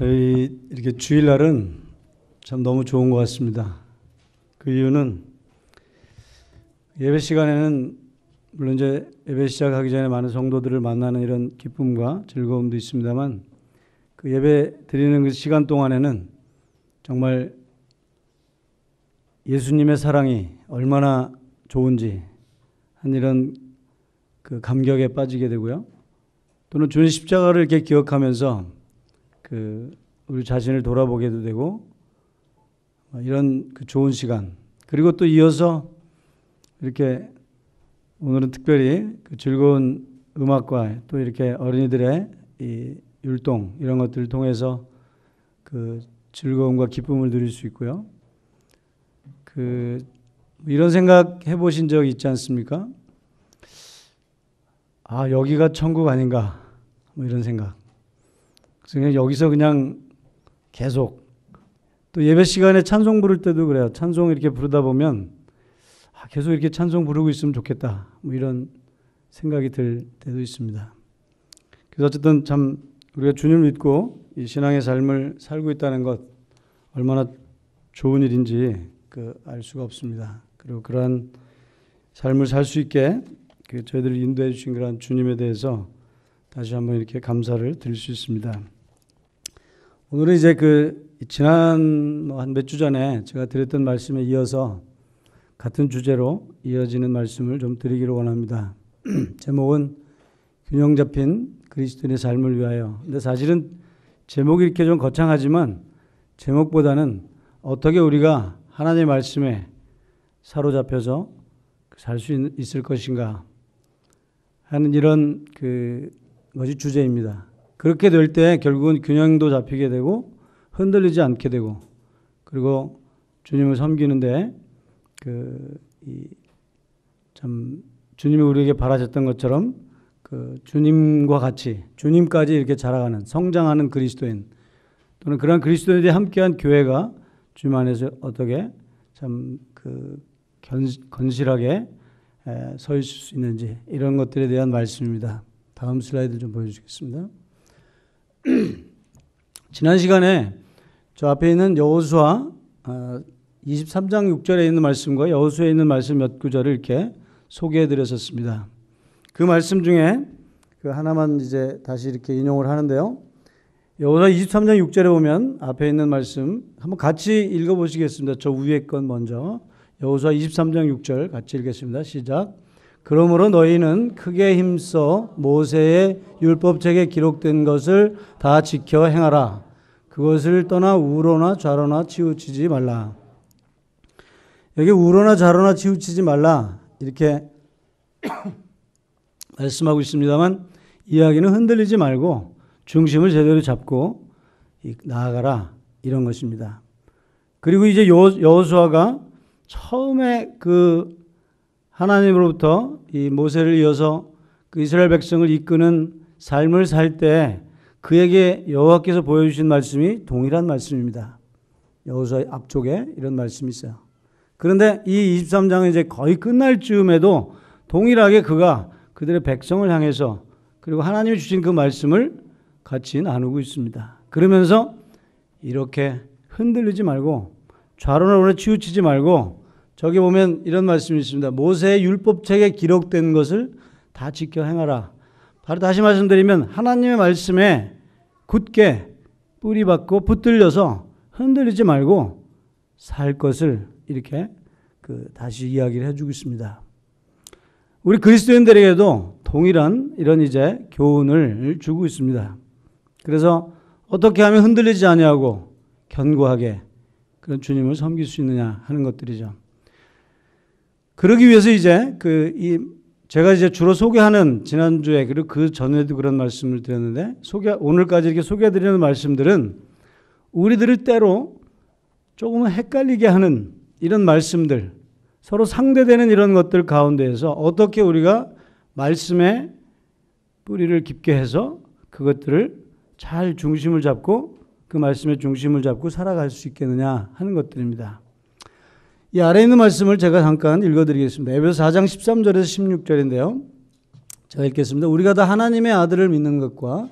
저희 이렇게 주일날은 참 너무 좋은 것 같습니다. 그 이유는 예배 시간에는 물론 이제 예배 시작하기 전에 많은 성도들을 만나는 이런 기쁨과 즐거움도 있습니다만 그 예배 드리는 그 시간 동안에는 정말 예수님의 사랑이 얼마나 좋은지 한 이런 그 감격에 빠지게 되고요. 또는 주님 십자가를 이렇게 기억하면서 그 우리 자신을 돌아보게도 되고 이런 그 좋은 시간 그리고 또 이어서 이렇게 오늘은 특별히 그 즐거운 음악과 또 이렇게 어린이들의 이 율동 이런 것들을 통해서 그 즐거움과 기쁨을 누릴 수 있고요. 그 이런 생각 해보신 적 있지 않습니까? 아 여기가 천국 아닌가 뭐 이런 생각. 그래서 그냥 여기서 그냥 계속 또 예배 시간에 찬송 부를 때도 그래요. 찬송 이렇게 부르다 보면 아, 계속 이렇게 찬송 부르고 있으면 좋겠다. 뭐 이런 생각이 들 때도 있습니다. 그래서 어쨌든 참 우리가 주님 믿고 이 신앙의 삶을 살고 있다는 것 얼마나 좋은 일인지 그 알 수가 없습니다. 그리고 그러한 삶을 살 수 있게 그 저희들을 인도해 주신 그러한 주님에 대해서 다시 한번 이렇게 감사를 드릴 수 있습니다. 오늘은 이제 그 지난 뭐 한몇 주 전에 제가 드렸던 말씀에 이어서 같은 주제로 이어지는 말씀을 좀드리기로 원합니다. 제목은 균형 잡힌 그리스도인의 삶을 위하여. 근데 사실은 제목이 이렇게 좀 거창하지만 제목보다는 어떻게 우리가 하나님의 말씀에 사로잡혀서 살 수 있을 것인가 하는 이런 그 것이 주제입니다. 그렇게 될 때 결국은 균형도 잡히게 되고 흔들리지 않게 되고 그리고 주님을 섬기는데 그참 주님이 우리에게 바라셨던 것처럼 그 주님과 같이 주님까지 이렇게 자라가는 성장하는 그리스도인 또는 그런 그리스도인들이 함께한 교회가 주님 안에서 어떻게 참그 건실하게 서 있을 수 있는지 이런 것들에 대한 말씀입니다. 다음 슬라이드 좀 보여주시겠습니다. 지난 시간에 저 앞에 있는 여호수아 23장 어, 6절에 있는 말씀과 여호수에 있는 말씀 몇 구절을 이렇게 소개해 드렸었습니다. 그 말씀 중에 그 하나만 이제 다시 이렇게 인용을 하는데요. 여호수아 23장 6절에 보면 앞에 있는 말씀 한번 같이 읽어 보시겠습니다. 저 위에 건 먼저 여호수아 23장 6절 같이 읽겠습니다. 시작. 그러므로 너희는 크게 힘써 모세의 율법책에 기록된 것을 다 지켜 행하라. 그것을 떠나 우로나 좌로나 치우치지 말라. 여기 우로나 좌로나 치우치지 말라. 이렇게 말씀하고 있습니다만 이야기는 흔들리지 말고 중심을 제대로 잡고 나아가라. 이런 것입니다. 그리고 이제 여수아가 처음에 그 하나님으로부터 이 모세를 이어서 그 이스라엘 백성을 이끄는 삶을 살 때 그에게 여호와께서 보여주신 말씀이 동일한 말씀입니다. 여호수아 앞쪽에 이런 말씀이 있어요. 그런데 이 23장은 이제 거의 끝날 즈음에도 동일하게 그가 그들의 백성을 향해서 그리고 하나님이 주신 그 말씀을 같이 나누고 있습니다. 그러면서 이렇게 흔들리지 말고 좌로나 우로 치우치지 말고 저기 보면 이런 말씀이 있습니다. 모세의 율법책에 기록된 것을 다 지켜 행하라. 바로 다시 말씀드리면 하나님의 말씀에 굳게 뿌리 박고 붙들려서 흔들리지 말고 살 것을 이렇게 그 다시 이야기를 해주고 있습니다. 우리 그리스도인들에게도 동일한 이런 이제 교훈을 주고 있습니다. 그래서 어떻게 하면 흔들리지 아니고 견고하게 그런 주님을 섬길 수 있느냐 하는 것들이죠. 그러기 위해서 이제 그 이 제가 이제 주로 소개하는 지난주에 그리고 그 전에도 그런 말씀을 드렸는데 소개 오늘까지 이렇게 소개해 드리는 말씀들은 우리들을 때로 조금은 헷갈리게 하는 이런 말씀들 서로 상대되는 이런 것들 가운데에서 어떻게 우리가 말씀에 뿌리를 깊게 해서 그것들을 잘 중심을 잡고 그 말씀의 중심을 잡고 살아갈 수 있겠느냐 하는 것들입니다. 이 아래 있는 말씀을 제가 잠깐 읽어드리겠습니다. 에베소 4장 13절에서 16절인데요. 제가 읽겠습니다. 우리가 다 하나님의 아들을 믿는 것과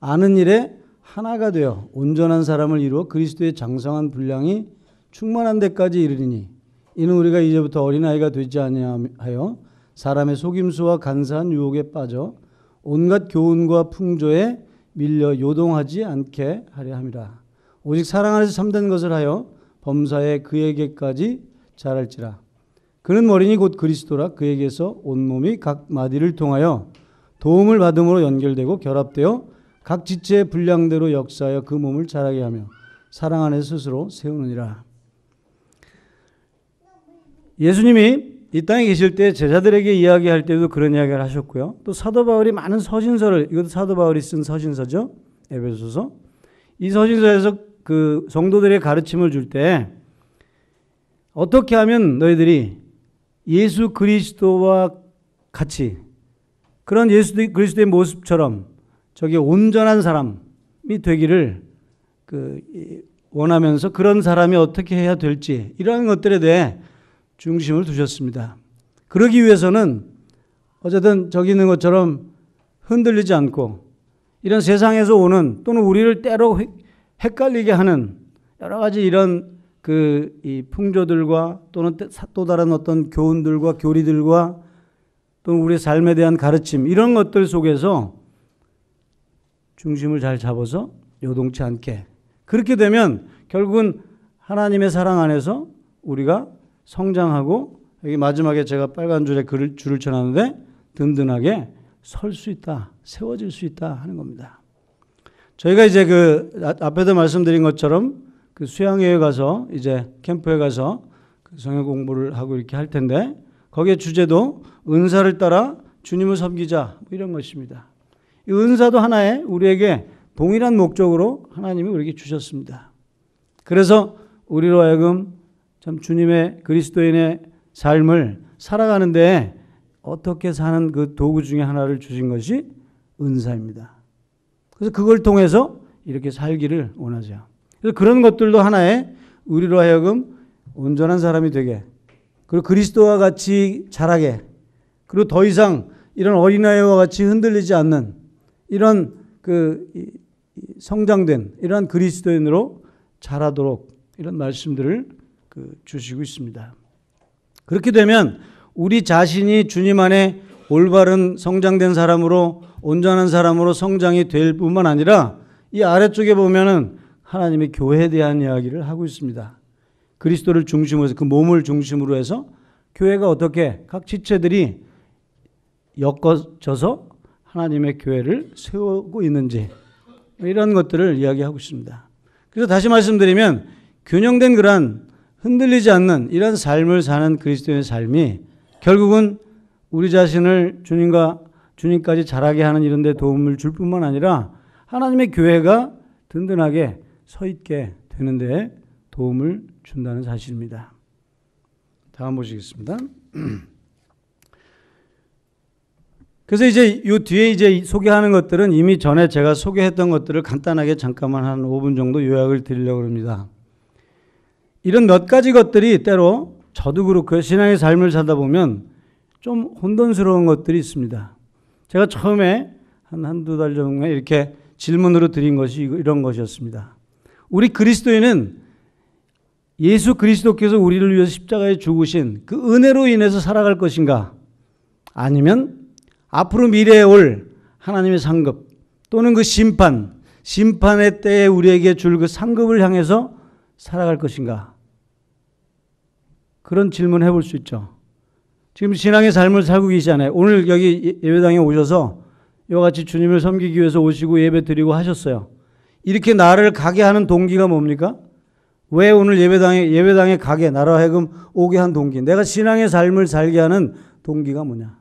아는 일에 하나가 되어 온전한 사람을 이루어 그리스도의 장성한 분량이 충만한 데까지 이르리니 이는 우리가 이제부터 어린아이가 되지 아니하여 사람의 속임수와 간사한 유혹에 빠져 온갖 교훈과 풍조에 밀려 요동하지 않게 하려 함이라. 오직 사랑 안에서 참된 것을 하여 범사에 그에게까지 잘할지라. 그는 어린이 곧 그리스도라 그에게서 온몸이 각 마디를 통하여 도움을 받음으로 연결되고 결합되어 각 지체의 분량대로 역사하여 그 몸을 자라게 하며 사랑 안에 스스로 세우느니라. 예수님이 이 땅에 계실 때 제자들에게 이야기할 때도 그런 이야기를 하셨고요. 또 사도 바울이 많은 서신서를 이것도 사도 바울이 쓴 서신서죠. 에베소서. 이 서신서에서 그 성도들의 가르침을 줄때 어떻게 하면 너희들이 예수 그리스도와 같이 그런 예수 그리스도의 모습처럼 저기 온전한 사람이 되기를 그 원하면서 그런 사람이 어떻게 해야 될지 이러한 것들에 대해 중심을 두셨습니다. 그러기 위해서는 어쨌든 저기 있는 것처럼 흔들리지 않고 이런 세상에서 오는 또는 우리를 때로 헷갈리게 하는 여러 가지 이런 그이 풍조들과 또는 또 다른 어떤 교훈들과 교리들과 또는 우리의 삶에 대한 가르침 이런 것들 속에서 중심을 잘 잡아서 요동치 않게 그렇게 되면 결국은 하나님의 사랑 안에서 우리가 성장하고 여기 마지막에 제가 빨간 줄에 글을 줄을 쳐놨는데 든든하게 설 수 있다 세워질 수 있다 하는 겁니다. 저희가 이제 그 아, 앞에도 말씀드린 것처럼 그 수양회에 가서 이제 캠프에 가서 그 성경 공부를 하고 이렇게 할 텐데 거기에 주제도 은사를 따라 주님을 섬기자 뭐 이런 것입니다. 이 은사도 하나의 우리에게 동일한 목적으로 하나님이 우리에게 주셨습니다. 그래서 우리로 하여금 참 주님의 그리스도인의 삶을 살아가는데 어떻게 사는 그 도구 중에 하나를 주신 것이 은사입니다. 그래서 그걸 통해서 이렇게 살기를 원하죠. 그래서 그런 것들도 하나의 우리로 하여금 온전한 사람이 되게 그리고 그리스도와 같이 자라게 그리고 더 이상 이런 어린아이와 같이 흔들리지 않는 이런 그 성장된 이런 그리스도인으로 자라도록 이런 말씀들을 그 주시고 있습니다. 그렇게 되면 우리 자신이 주님 안에 올바른 성장된 사람으로 온전한 사람으로 성장이 될 뿐만 아니라 이 아래쪽에 보면은 하나님의 교회에 대한 이야기를 하고 있습니다. 그리스도를 중심으로 해서 그 몸을 중심으로 해서 교회가 어떻게 각 지체들이 엮어져서 하나님의 교회를 세우고 있는지 이런 것들을 이야기하고 있습니다. 그래서 다시 말씀드리면 균형된 그런 흔들리지 않는 이런 삶을 사는 그리스도의 삶이 결국은 우리 자신을 주님과 주님까지 자라게 하는 이런 데 도움을 줄 뿐만 아니라 하나님의 교회가 든든하게 서 있게 되는데 도움을 준다는 사실입니다. 다음 보시겠습니다. 그래서 이제 이 뒤에 이제 소개하는 것들은 이미 전에 제가 소개했던 것들을 간단하게 잠깐만 한 5분 정도 요약을 드리려고 합니다. 이런 몇 가지 것들이 때로 저도 그렇고 신앙의 삶을 살다 보면 좀 혼돈스러운 것들이 있습니다. 제가 처음에 한 한두 달 전에 이렇게 질문으로 드린 것이 이런 것이었습니다. 우리 그리스도인은 예수 그리스도께서 우리를 위해서 십자가에 죽으신 그 은혜로 인해서 살아갈 것인가? 아니면 앞으로 미래에 올 하나님의 상급 또는 그 심판, 심판의 때에 우리에게 줄 그 상급을 향해서 살아갈 것인가? 그런 질문 해볼 수 있죠. 지금 신앙의 삶을 살고 계시잖아요. 오늘 여기 예, 예배당에 오셔서 이와 같이 주님을 섬기기 위해서 오시고 예배 드리고 하셨어요. 이렇게 나를 가게 하는 동기가 뭡니까? 왜 오늘 예배당에 예배당에 가게 나라 하금 오게 한 동기. 내가 신앙의 삶을 살게 하는 동기가 뭐냐?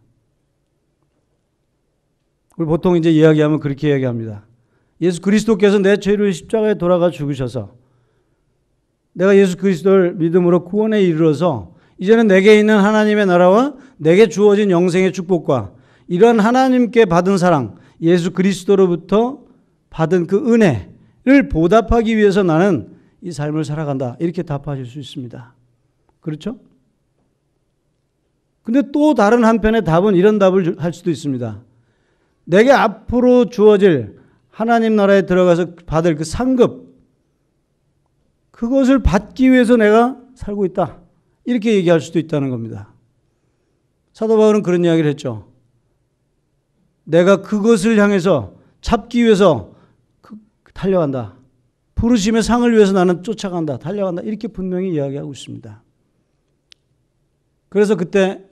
우리 보통 이제 이야기하면 그렇게 이야기합니다. 예수 그리스도께서 내 죄를 십자가에 돌아가 죽으셔서 내가 예수 그리스도를 믿음으로 구원에 이르러서 이제는 내게 있는 하나님의 나라와 내게 주어진 영생의 축복과 이런 하나님께 받은 사랑, 예수 그리스도로부터 받은 그 은혜를 보답하기 위해서 나는 이 삶을 살아간다. 이렇게 답하실 수 있습니다. 그렇죠? 근데 또 다른 한편의 답은 이런 답을 할 수도 있습니다. 내게 앞으로 주어질 하나님 나라에 들어가서 받을 그 상급, 그것을 받기 위해서 내가 살고 있다. 이렇게 얘기할 수도 있다는 겁니다. 사도 바울은 그런 이야기를 했죠. 내가 그것을 향해서 잡기 위해서 달려간다. 부르심의 상을 위해서 나는 쫓아간다. 달려간다. 이렇게 분명히 이야기하고 있습니다. 그래서 그때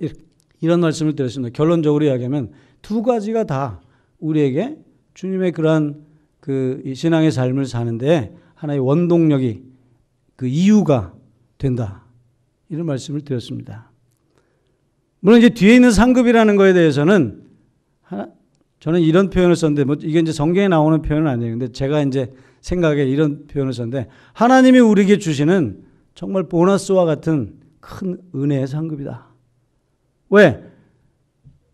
이런 말씀을 드렸습니다. 결론적으로 이야기하면 두 가지가 다 우리에게 주님의 그러한 그 신앙의 삶을 사는데 하나의 원동력이 그 이유가 된다. 이런 말씀을 드렸습니다. 물론 이제 뒤에 있는 상급이라는 거에 대해서는 저는 이런 표현을 썼는데 뭐 이게 이제 성경에 나오는 표현은 아니에요. 근데 제가 이제 생각에 이런 표현을 썼는데 하나님이 우리에게 주시는 정말 보너스와 같은 큰 은혜의 상급이다. 왜?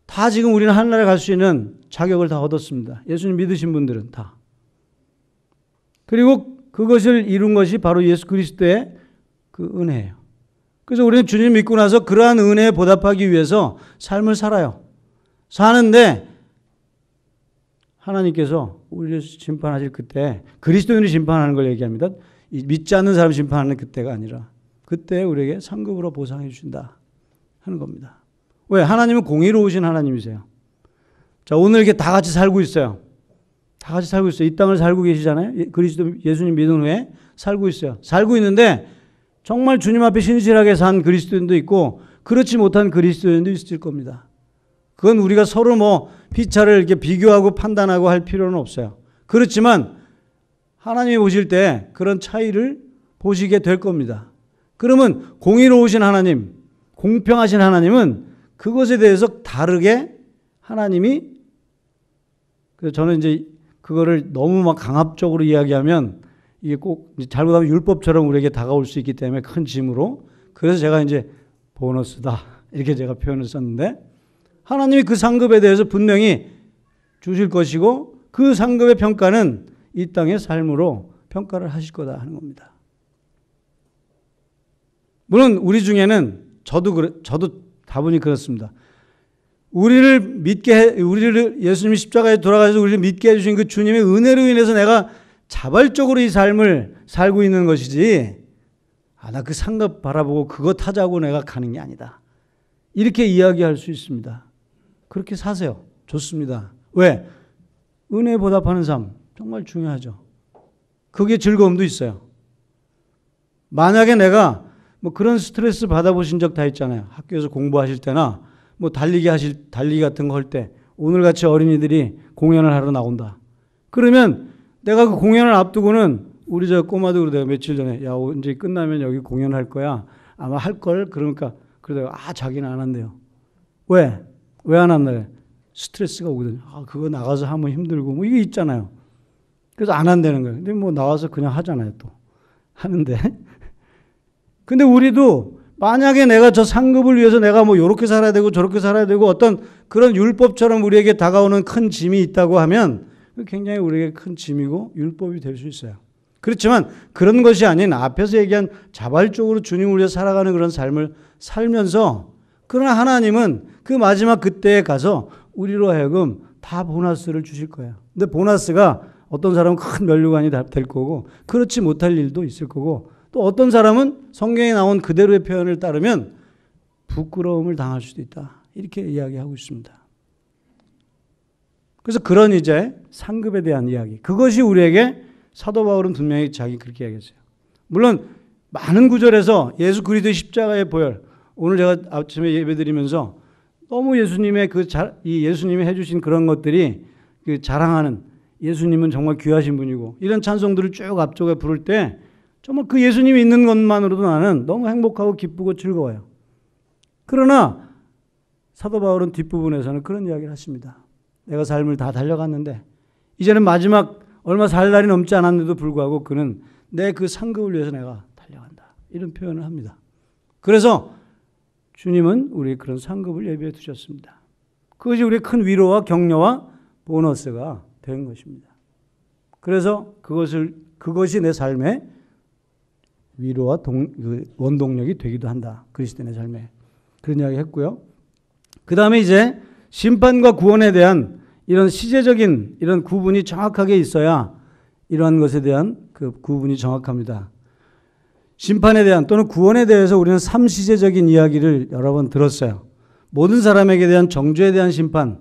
다 지금 우리는 하늘에갈 수 있는 자격을 다 얻었습니다. 예수님 믿으신 분들은 다. 그리고 그것을 이룬 것이 바로 예수 그리스도의 그 은혜예요. 그래서 우리는 주님 믿고 나서 그러한 은혜에 보답하기 위해서 삶을 살아요. 사는데 하나님께서 우리를 심판하실 그때 그리스도인이 심판하는 걸 얘기합니다. 믿지 않는 사람 심판하는 그때가 아니라 그때 우리에게 상급으로 보상해 주신다 하는 겁니다. 왜? 하나님은 공의로우신 하나님이세요. 자, 오늘 이렇게 다 같이 살고 있어요. 다 같이 살고 있어요. 이 땅을 살고 계시잖아요. 예, 그리스도 예수님 믿은 후에 살고 있어요. 살고 있는데 정말 주님 앞에 신실하게 산 그리스도인도 있고 그렇지 못한 그리스도인도 있을 겁니다. 그건 우리가 서로 뭐 피차를 이렇게 비교하고 판단하고 할 필요는 없어요. 그렇지만 하나님이 보실 때 그런 차이를 보시게 될 겁니다. 그러면 공의로우신 하나님, 공평하신 하나님은 그것에 대해서 다르게 하나님이 그래서 저는 이제 그거를 너무 막 강압적으로 이야기하면 이게 꼭 잘못하면 율법처럼 우리에게 다가올 수 있기 때문에 큰 짐으로 그래서 제가 이제 보너스다 이렇게 제가 표현을 썼는데 하나님이 그 상급에 대해서 분명히 주실 것이고 그 상급의 평가는 이 땅의 삶으로 평가를 하실 거다 하는 겁니다. 물론 우리 중에는 저도 그래, 저도 다분히 그렇습니다. 우리를 믿게 우리를 예수님이 십자가에 돌아가셔서 우리를 믿게 해 주신 그 주님의 은혜로 인해서 내가 자발적으로 이 삶을 살고 있는 것이지 아나그 상급 바라보고 그것 하자고 내가 가는 게 아니다. 이렇게 이야기할 수 있습니다. 그렇게 사세요. 좋습니다. 왜? 은혜 보답하는 삶 정말 중요하죠. 그게 즐거움도 있어요. 만약에 내가 뭐 그런 스트레스 받아보신 적 다 있잖아요. 학교에서 공부하실 때나 뭐 달리기 하실 달리기 같은 거 할 때 오늘 같이 어린이들이 공연을 하러 나온다. 그러면 내가 그 공연을 앞두고는 우리 저 꼬마도 그러다가 며칠 전에 야이제 끝나면 여기 공연할 거야 아마 할 걸 그러니까 그러다가 아 자기는 안 한대요. 왜? 왜안 한다요? 스트레스가 오거든요. 아, 그거 나가서 하면 힘들고 뭐 이게 있잖아요. 그래서 안 한다는 거예요. 근데 뭐 나와서 그냥 하잖아요, 또. 하는데. 근데 우리도 만약에 내가 저 상급을 위해서 내가 뭐 요렇게 살아야 되고 저렇게 살아야 되고 어떤 그런 율법처럼 우리에게 다가오는 큰 짐이 있다고 하면 굉장히 우리에게 큰 짐이고 율법이 될 수 있어요. 그렇지만 그런 것이 아닌 앞에서 얘기한 자발적으로 주님을 위해 살아가는 그런 삶을 살면서 그러나 하나님은 그 마지막 그때에 가서 우리로 하여금 다 보너스를 주실 거예요. 근데 보너스가 어떤 사람은 큰 면류관이 될 거고 그렇지 못할 일도 있을 거고 또 어떤 사람은 성경에 나온 그대로의 표현을 따르면 부끄러움을 당할 수도 있다. 이렇게 이야기하고 있습니다. 그래서 그런 이제 상급에 대한 이야기. 그것이 우리에게 사도 바울은 분명히 자기 그렇게 이야기했어요. 물론 많은 구절에서 예수 그리스도의 십자가의 보혈 오늘 제가 아침에 예배드리면서 너무 예수님의 그이 예수님이 해주신 그런 것들이 그 자랑하는 예수님은 정말 귀하신 분이고 이런 찬송들을 쭉 앞쪽에 부를 때 정말 그 예수님이 있는 것만으로도 나는 너무 행복하고 기쁘고 즐거워요. 그러나 사도 바울은 뒷부분에서는 그런 이야기를 하십니다. 내가 삶을 다 달려갔는데 이제는 마지막 얼마 살 날이 넘지 않았는데도 불구하고 그는 내 그 상급을 위해서 내가 달려간다. 이런 표현을 합니다. 그래서 주님은 우리 그런 상급을 예비해 두셨습니다. 그것이 우리의 큰 위로와 격려와 보너스가 된 것입니다. 그래서 그것을 그것이 내 삶의 위로와 동, 그 원동력이 되기도 한다. 그리스도인의 삶에 그런 이야기 했고요. 그 다음에 이제 심판과 구원에 대한 이런 시제적인 이런 구분이 정확하게 있어야 이러한 것에 대한 그 구분이 정확합니다. 심판에 대한 또는 구원에 대해서 우리는 삼시제적인 이야기를 여러 번 들었어요. 모든 사람에게 대한 정죄에 대한 심판.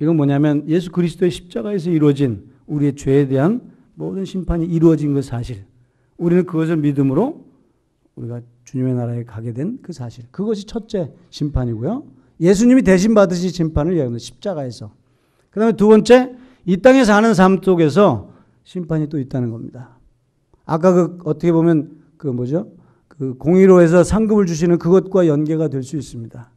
이건 뭐냐면 예수 그리스도의 십자가에서 이루어진 우리의 죄에 대한 모든 심판이 이루어진 그 사실. 우리는 그것을 믿음으로 우리가 주님의 나라에 가게 된 그 사실. 그것이 첫째 심판이고요. 예수님이 대신 받으신 심판을 이야기하는 십자가에서. 그 다음에 두 번째, 이 땅에 사는 삶 속에서 심판이 또 있다는 겁니다. 아까 그 어떻게 보면 그 뭐죠? 그 공의로에서 상급을 주시는 그것과 연계가 될 수 있습니다.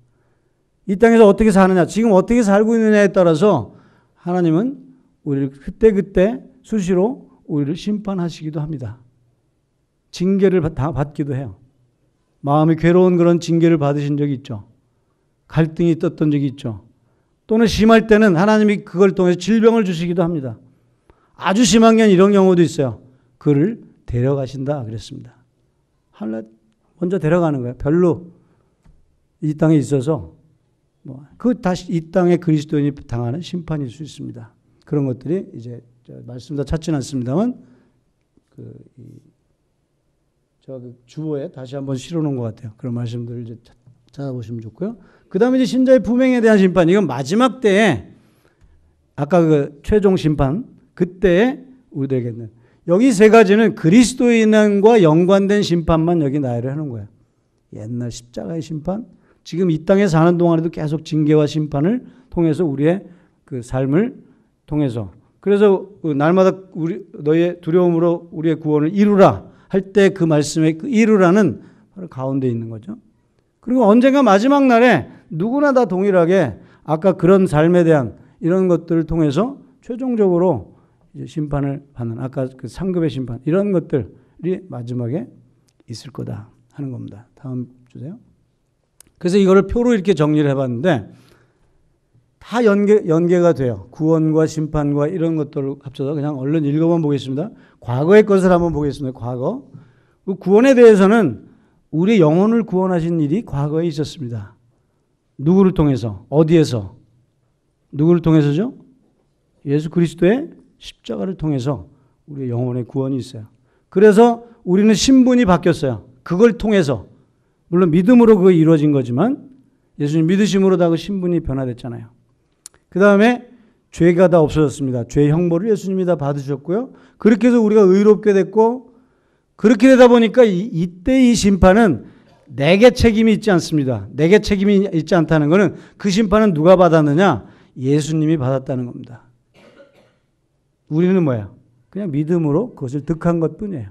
이 땅에서 어떻게 사느냐, 지금 어떻게 살고 있느냐에 따라서 하나님은 우리를 그때그때 수시로 우리를 심판하시기도 합니다. 징계를 받기도 해요. 마음이 괴로운 그런 징계를 받으신 적이 있죠. 갈등이 떴던 적이 있죠. 또는 심할 때는 하나님이 그걸 통해서 질병을 주시기도 합니다. 아주 심한 게 이런 경우도 있어요. 그를 데려가신다 그랬습니다. 하늘 먼저 데려가는 거예요. 별로 이 땅에 있어서 뭐 그 다시 이 땅에 그리스도인이 당하는 심판일 수 있습니다. 그런 것들이 이제 말씀도 찾지는 않습니다만 그제그 주어에 다시 한번 실어놓은 것 같아요. 그런 말씀들을 이제 찾아보시면 좋고요. 그 다음에 이제 신자의 부맹에 대한 심판. 이건 마지막 때에 아까 그 최종 심판 그때 우리들에게는 여기 세 가지는 그리스도의 인과 연관된 심판만 여기 나열을 하는 거야. 옛날 십자가의 심판, 지금 이 땅에 사는 동안에도 계속 징계와 심판을 통해서 우리의 그 삶을 통해서 그래서 그 날마다 우리 너의 두려움으로 우리의 구원을 이루라 할 때 그 말씀의 그 이루라는 바로 가운데 있는 거죠. 그리고 언젠가 마지막 날에 누구나 다 동일하게 아까 그런 삶에 대한 이런 것들을 통해서 최종적으로 이제 심판을 받는 아까 그 상급의 심판 이런 것들이 마지막에 있을 거다 하는 겁니다. 다음 주세요. 그래서 이거를 표로 이렇게 정리를 해봤는데 다 연계, 연계가 돼요. 구원과 심판과 이런 것들을 합쳐서 그냥 얼른 읽어만 보겠습니다. 과거의 것을 한번 보겠습니다. 과거. 그 구원에 대해서는 우리 영혼을 구원하신 일이 과거에 있었습니다. 누구를 통해서? 어디에서? 누구를 통해서죠? 예수 그리스도의 십자가를 통해서 우리의 영혼의 구원이 있어요. 그래서 우리는 신분이 바뀌었어요. 그걸 통해서 물론 믿음으로 그거 이루어진 거지만 예수님 믿으심으로 다그 신분이 변화됐잖아요. 그 다음에 죄가 다 없어졌습니다. 죄 형벌을 예수님이 다 받으셨고요. 그렇게 해서 우리가 의롭게 됐고 그렇게 되다 보니까 이, 이때 이 심판은 내게 책임이 있지 않습니다. 내게 책임이 있지 않다는 것은 그 심판은 누가 받았느냐? 예수님이 받았다는 겁니다. 우리는 뭐야? 그냥 믿음으로 그것을 득한 것 뿐이에요.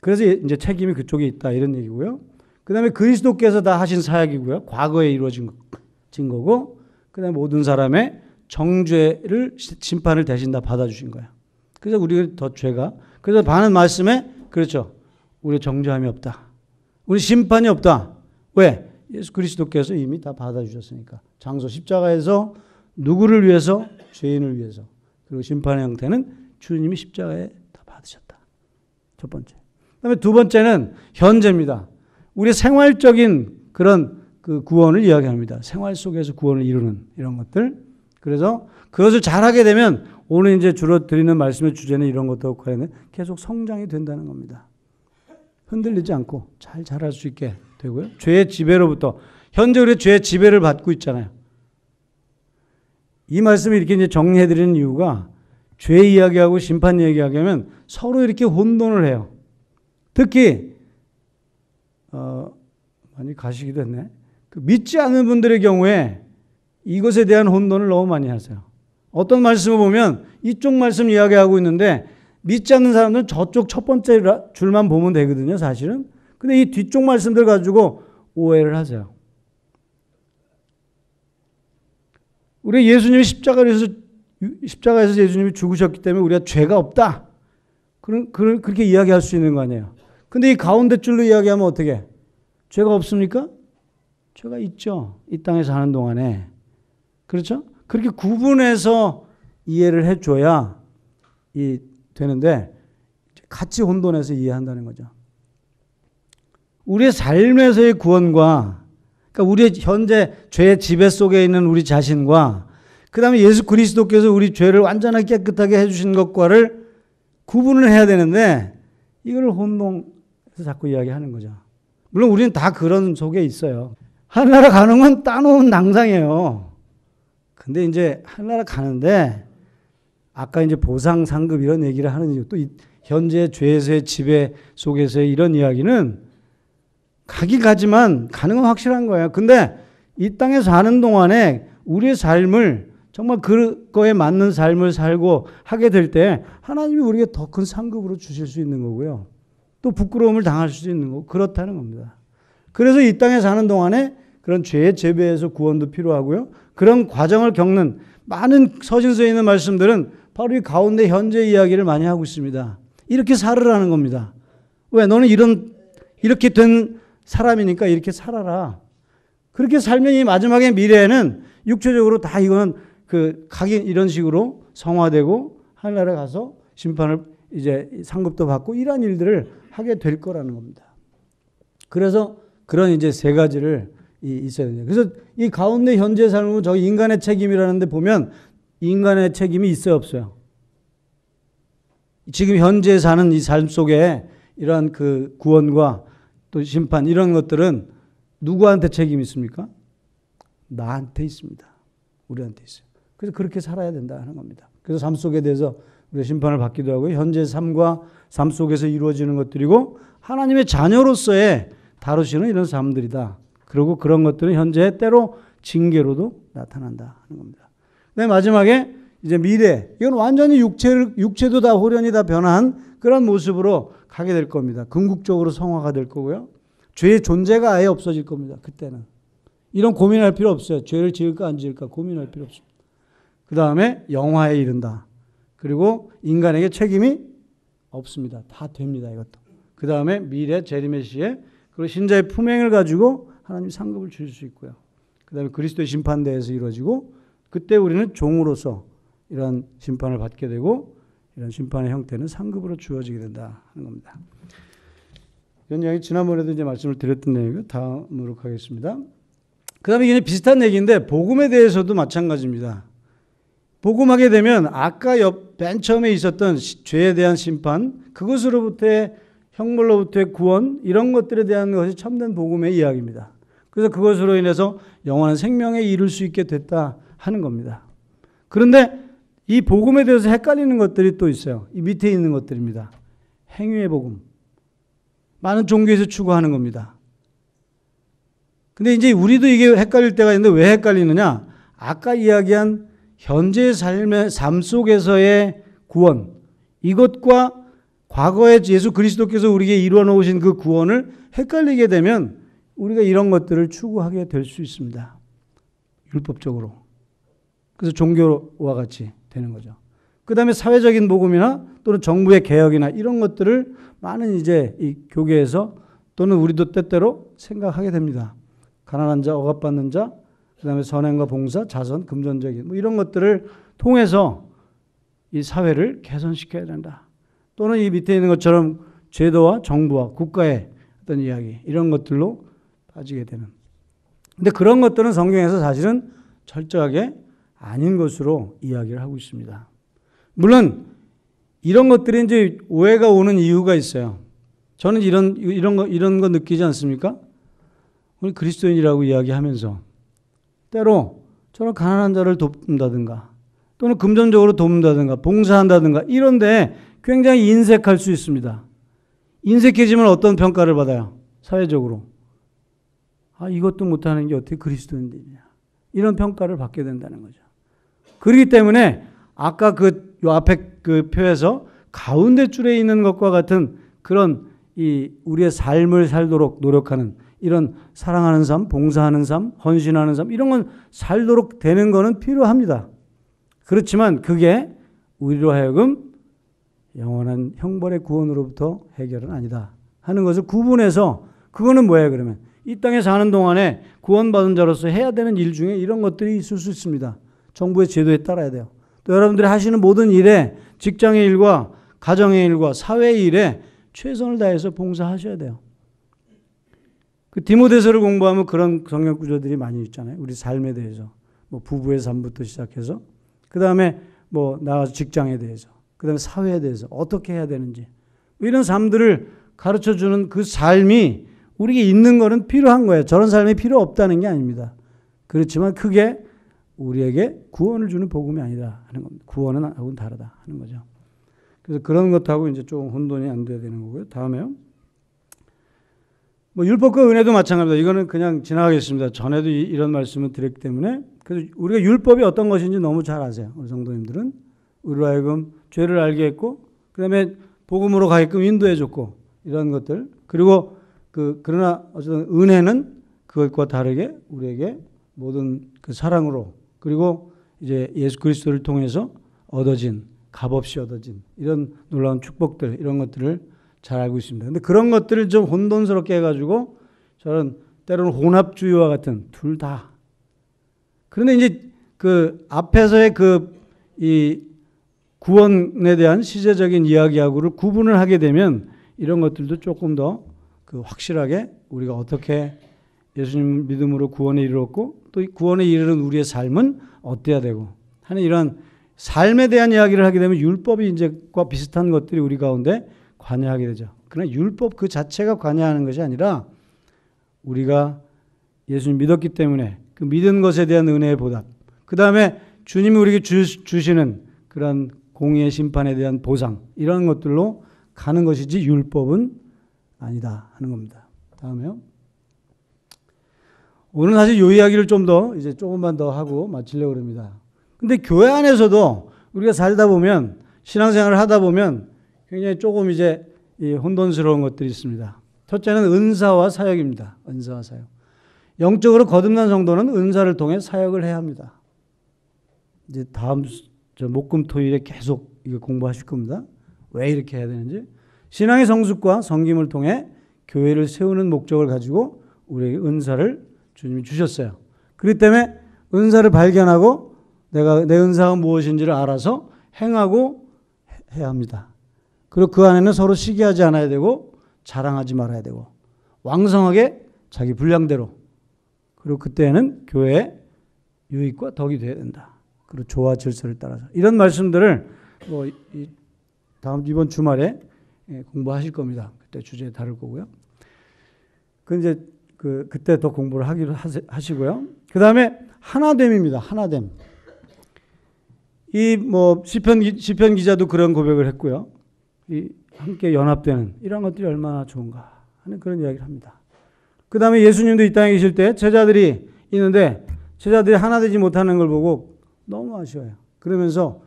그래서 이제 책임이 그쪽에 있다 이런 얘기고요. 그 다음에 그리스도께서 다 하신 사역이고요. 과거에 이루어진 거, 거고, 그 다음에 모든 사람의 정죄를 심판을 대신 다 받아주신 거야. 그래서 우리가 더 죄가 그래서 반은 말씀에 그렇죠. 우리 정죄함이 없다. 우리 심판이 없다. 왜? 예수 그리스도께서 이미 다 받아주셨으니까. 장소 십자가에서 누구를 위해서? 죄인을 위해서. 그리고 심판의 형태는 주님이 십자가에 다 받으셨다. 첫 번째. 그다음에 두 번째는 현재입니다. 우리 생활적인 그런 그 구원을 이야기합니다. 생활 속에서 구원을 이루는 이런 것들. 그래서 그것을 잘하게 되면 오늘 이제 주로 드리는 말씀의 주제는 이런 것도 과연 계속 성장이 된다는 겁니다. 흔들리지 않고 잘 자랄 수 있게 되고요. 죄의 지배로부터 현재 우리 죄의 지배를 받고 있잖아요. 이 말씀을 이렇게 이제 정리해드리는 이유가 죄 이야기하고 심판 이야기하면 서로 이렇게 혼돈을 해요. 특히 어, 많이 가시기도 했네. 그 믿지 않는 분들의 경우에 이것에 대한 혼돈을 너무 많이 하세요. 어떤 말씀을 보면 이쪽 말씀 이야기하고 있는데 믿지 않는 사람들은 저쪽 첫 번째 줄만 보면 되거든요, 사실은. 근데 이 뒤쪽 말씀들 가지고 오해를 하세요. 우리 예수님이 십자가에서 십자가에서 예수님이 죽으셨기 때문에 우리가 죄가 없다. 그런 그렇게 이야기할 수 있는 거 아니에요. 근데 이 가운데 줄로 이야기하면 어떻게? 죄가 없습니까? 죄가 있죠. 이 땅에 서하는 동안에. 그렇죠? 그렇게 구분해서 이해를 해 줘야 이 되는데 같이 혼돈해서 이해한다는 거죠. 우리의 삶에서의 구원과 그러니까 우리의 현재 죄의 지배 속에 있는 우리 자신과 그 다음에 예수 그리스도께서 우리 죄를 완전하게 깨끗하게 해주신 것과를 구분을 해야 되는데 이걸 혼동해서 자꾸 이야기하는 거죠. 물론 우리는 다 그런 속에 있어요. 하늘나라 가는 건 따놓은 낭상이에요. 근데 이제 하늘나라 가는데 아까 이제 보상 상급 이런 얘기를 하는 이유 또 현재 죄에서의 지배 속에서의 이런 이야기는 가긴 가지만 가는 건 확실한 거예요. 근데 이 땅에 사는 동안에 우리의 삶을 정말 그거에 맞는 삶을 살고 하게 될 때 하나님이 우리에게 더 큰 상급으로 주실 수 있는 거고요. 또 부끄러움을 당할 수 있는 거 그렇다는 겁니다. 그래서 이 땅에 사는 동안에 그런 죄의 재배에서 구원도 필요하고요. 그런 과정을 겪는 많은 서신서에 있는 말씀들은 바로 이 가운데 현재 이야기를 많이 하고 있습니다. 이렇게 살으라는 겁니다. 왜? 너는 이런, 이렇게 된 사람이니까 이렇게 살아라. 그렇게 살면 이 마지막에 미래에는 육체적으로 다 이건 그 각인 이런 식으로 성화되고 하늘나라 가서 심판을 이제 상급도 받고 이러한 일들을 하게 될 거라는 겁니다. 그래서 그런 이제 세 가지를 있어야 돼요. 그래서 이 가운데 현재 삶은 저 인간의 책임이라는데 보면 인간의 책임이 있어요, 없어요? 지금 현재 사는 이 삶 속에 이러한 그 구원과 또 심판 이런 것들은 누구한테 책임이 있습니까? 나한테 있습니다. 우리한테 있어요. 그래서 그렇게 살아야 된다 는 겁니다. 그래서 삶 속에 대해서 우리 심판을 받기도 하고 현재 삶과 삶 속에서 이루어지는 것들이고 하나님의 자녀로서의 다루시는 이런 삶들이다. 그리고 그런 것들은 현재 때로 징계로도 나타난다 하는 겁니다. 그 마지막에 이제 미래 이건 완전히 육체 육체도 다 호련이 다 변한 그런 모습으로 가게 될 겁니다. 궁극적으로 성화가 될 거고요. 죄의 존재가 아예 없어질 겁니다. 그때는. 이런 고민할 필요 없어요. 죄를 지을까 안 지을까 고민할 필요 없습니다. 그 다음에 영화에 이른다. 그리고 인간에게 책임이 없습니다. 다 됩니다. 이것도. 그 다음에 미래 제리메시의 그리고 신자의 품행을 가지고 하나님 상급을 주실 수 있고요. 그 다음에 그리스도의 심판대에서 이루어지고 그때 우리는 종으로서 이런 심판을 받게 되고 이런 심판의 형태는 상급으로 주어지게 된다 하는 겁니다. 이런 이야기 지난번에도 이제 말씀을 드렸던 내용이고 다음으로 가겠습니다. 그 다음에 이게 비슷한 얘기인데 복음에 대해서도 마찬가지입니다. 복음하게 되면 아까 옆, 맨 처음에 있었던 죄에 대한 심판, 그것으로부터의 형벌로부터의 구원, 이런 것들에 대한 것이 참된 복음의 이야기입니다. 그래서 그것으로 인해서 영원한 생명에 이를 수 있게 됐다 하는 겁니다. 그런데 이 복음에 대해서 헷갈리는 것들이 또 있어요. 이 밑에 있는 것들입니다. 행위의 복음. 많은 종교에서 추구하는 겁니다. 근데 이제 우리도 이게 헷갈릴 때가 있는데 왜 헷갈리느냐? 아까 이야기한 현재 삶의 삶 속에서의 구원 이것과 과거에 예수 그리스도께서 우리에게 이루어 놓으신 그 구원을 헷갈리게 되면 우리가 이런 것들을 추구하게 될 수 있습니다. 율법적으로. 그래서 종교와 같이 되는 거죠. 그 다음에 사회적인 복음이나 또는 정부의 개혁이나 이런 것들을 많은 이제 이 교계에서 또는 우리도 때때로 생각하게 됩니다. 가난한 자, 억압받는 자, 그 다음에 선행과 봉사, 자선, 금전적인 뭐 이런 것들을 통해서 이 사회를 개선시켜야 된다. 또는 이 밑에 있는 것처럼 제도와 정부와 국가의 어떤 이야기 이런 것들로 빠지게 되는. 근데 그런 것들은 성경에서 사실은 철저하게 아닌 것으로 이야기를 하고 있습니다. 물론 이런 것들이 이제 오해가 오는 이유가 있어요. 저는 이런 이런 거 이런 거 느끼지 않습니까? 우리 그리스도인이라고 이야기하면서 때로 저런 가난한 자를 돕는다든가 또는 금전적으로 돕는다든가 봉사한다든가 이런데 굉장히 인색할 수 있습니다. 인색해지면 어떤 평가를 받아요? 사회적으로. 아, 이것도 못하는 게 어떻게 그리스도인들이냐. 이런 평가를 받게 된다는 거죠. 그렇기 때문에 아까 그 앞에 그 표에서 가운데 줄에 있는 것과 같은 그런 이 우리의 삶을 살도록 노력하는 이런 사랑하는 삶, 봉사하는 삶, 헌신하는 삶 이런 건 살도록 되는 거는 필요합니다. 그렇지만 그게 우리로 하여금 영원한 형벌의 구원으로부터 해결은 아니다 하는 것을 구분해서 그거는 뭐예요 그러면 이 땅에 사는 동안에 구원받은 자로서 해야 되는 일 중에 이런 것들이 있을 수 있습니다. 정부의 제도에 따라야 돼요. 또 여러분들이 하시는 모든 일에 직장의 일과 가정의 일과 사회의 일에 최선을 다해서 봉사하셔야 돼요. 그 디모데서를 공부하면 그런 성경 구조들이 많이 있잖아요. 우리 삶에 대해서 뭐 부부의 삶부터 시작해서 그 다음에 뭐 나가서 직장에 대해서 그 다음에 사회에 대해서 어떻게 해야 되는지 뭐 이런 삶들을 가르쳐 주는 그 삶이 우리에게 있는 거는 필요한 거예요. 저런 삶이 필요 없다는 게 아닙니다. 그렇지만 그게 우리에게 구원을 주는 복음이 아니다 하는 겁니다. 구원은 하고는 다르다 하는 거죠. 그래서 그런 것하고 이제 좀 혼돈이 안 돼야 되는 거고요. 다음에요. 뭐 율법과 은혜도 마찬가지입니다. 이거는 그냥 지나가겠습니다. 전에도 이, 런 말씀을 드렸기 때문에 그래서 우리가 율법이 어떤 것인지 너무 잘 아세요. 우리 성도님들은 우리로 하여금 죄를 알게 했고 그다음에 복음으로 가게끔 인도해 줬고 이런 것들 그리고 그 그러나 어쨌든 은혜는 그것과 다르게 우리에게 모든 그 사랑으로 그리고 이제 예수 그리스도를 통해서 얻어진 값없이 얻어진 이런 놀라운 축복들 이런 것들을 잘 알고 있습니다. 그런데 그런 것들을 좀 혼돈스럽게 해가지고 저는 때로는 혼합주의와 같은 둘 다. 그런데 이제 그 앞에서의 그 이 구원에 대한 시제적인 이야기하고를 구분을 하게 되면 이런 것들도 조금 더 그 확실하게 우리가 어떻게 예수님 믿음으로 구원에 이르렀고 또 구원에 이르는 우리의 삶은 어때야 되고 하는 이런 삶에 대한 이야기를 하게 되면 율법이 이제과 비슷한 것들이 우리 가운데 관여하게 되죠. 그러나 율법 그 자체가 관여하는 것이 아니라 우리가 예수님 믿었기 때문에 그 믿은 것에 대한 은혜의 보답. 그 다음에 주님이 우리에게 주, 주시는 그런 공의의 심판에 대한 보상 이런 것들로 가는 것이지 율법은 아니다 하는 겁니다. 다음에요. 오늘 사실 요 이야기를 좀 더 이제 조금만 더 하고 마치려고 합니다. 근데 교회 안에서도 우리가 살다 보면 신앙생활을 하다 보면 굉장히 조금 이제 혼돈스러운 것들이 있습니다. 첫째는 은사와 사역입니다. 은사와 사역. 영적으로 거듭난 성도는 은사를 통해 사역을 해야 합니다. 이제 다음 목금토일에 계속 이거 공부하실 겁니다. 왜 이렇게 해야 되는지 신앙의 성숙과 성김을 통해 교회를 세우는 목적을 가지고 우리 은사를 주님이 주셨어요. 그렇기 때문에 은사를 발견하고 내가 내 은사가 무엇인지를 알아서 행하고 해야 합니다. 그리고 그 안에는 서로 시기하지 않아야 되고 자랑하지 말아야 되고 왕성하게 자기 분량대로 그리고 그때는 교회의 유익과 덕이 되어야 된다. 그리고 조화 질서를 따라서 이런 말씀들을 뭐 다음 이번 주말에 예, 공부하실 겁니다. 그때 주제에 다룰 거고요. 그 이제 그 그때 더 공부를 하기로 하시고요. 그다음에 하나됨입니다. 하나됨. 이뭐 시편 시편 기자도 그런 고백을 했고요. 이 함께 연합되는 이런 것들이 얼마나 좋은가 하는 그런 이야기를 합니다. 그다음에 예수님도 이 땅에 계실 때 제자들이 있는데 제자들이 하나 되지 못하는 걸 보고 너무 아쉬워요. 그러면서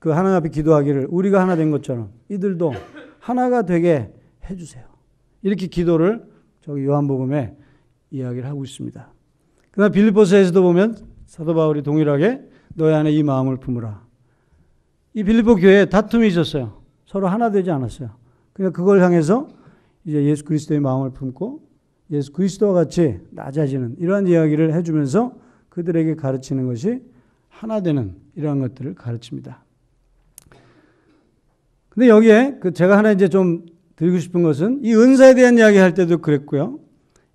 그 하나님 앞에 기도하기를 우리가 하나 된 것처럼 이들도 하나가 되게 해주세요. 이렇게 기도를 저기 요한복음에 이야기를 하고 있습니다. 그다음 빌립보서에서도 보면 사도 바울이 동일하게 너희 안에 이 마음을 품으라. 이 빌립보 교회에 다툼이 있었어요. 서로 하나 되지 않았어요. 그냥 그러니까 그걸 향해서 이제 예수 그리스도의 마음을 품고 예수 그리스도와 같이 낮아지는 이러한 이야기를 해주면서 그들에게 가르치는 것이 하나 되는 이러한 것들을 가르칩니다. 근데 여기에 그 제가 하나 이제 좀 드리고 싶은 것은 이 은사에 대한 이야기 할 때도 그랬고요.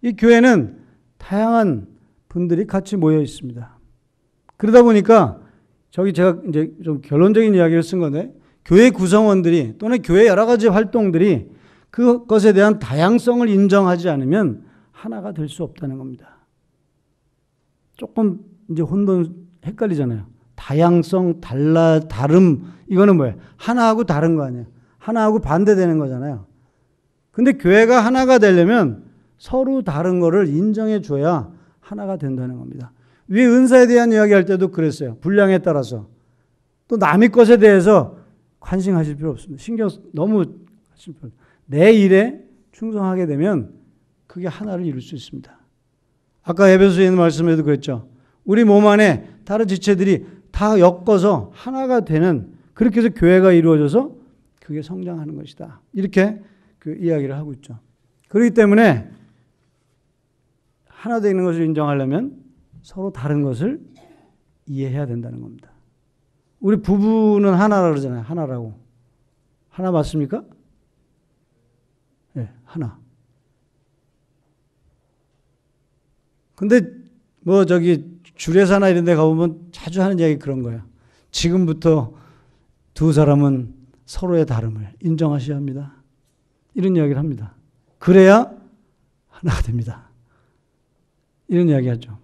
이 교회는 다양한 분들이 같이 모여 있습니다. 그러다 보니까 저기 제가 이제 좀 결론적인 이야기를 쓴 건데 교회 구성원들이 또는 교회 여러 가지 활동들이 그것에 대한 다양성을 인정하지 않으면 하나가 될 수 없다는 겁니다. 조금 이제 혼돈 헷갈리잖아요. 다양성, 달라, 다름 이거는 뭐예요? 하나하고 다른 거 아니에요. 하나하고 반대되는 거잖아요. 근데 교회가 하나가 되려면 서로 다른 거를 인정해 줘야 하나가 된다는 겁니다. 위 은사에 대한 이야기 할 때도 그랬어요. 분량에 따라서. 또 남의 것에 대해서 관심하실 필요 없습니다. 신경 너무 내 일에 충성하게 되면 그게 하나를 이룰 수 있습니다. 아까 에베소에 있는 말씀에도 그랬죠. 우리 몸 안에 다른 지체들이 다 엮어서 하나가 되는 그렇게 해서 교회가 이루어져서 그게 성장하는 것이다. 이렇게 그 이야기를 하고 있죠. 그렇기 때문에 하나 되는 것을 인정하려면 서로 다른 것을 이해해야 된다는 겁니다. 우리 부부는 하나라 그러잖아요. 하나라고. 하나 맞습니까? 예, 네, 하나. 근데 뭐 저기 주례사나 이런 데 가보면 자주 하는 이기 그런 거야. 지금부터 두 사람은 서로의 다름을 인정하셔야 합니다. 이런 이야기를 합니다. 그래야 하나가 됩니다. 이런 이야기 하죠.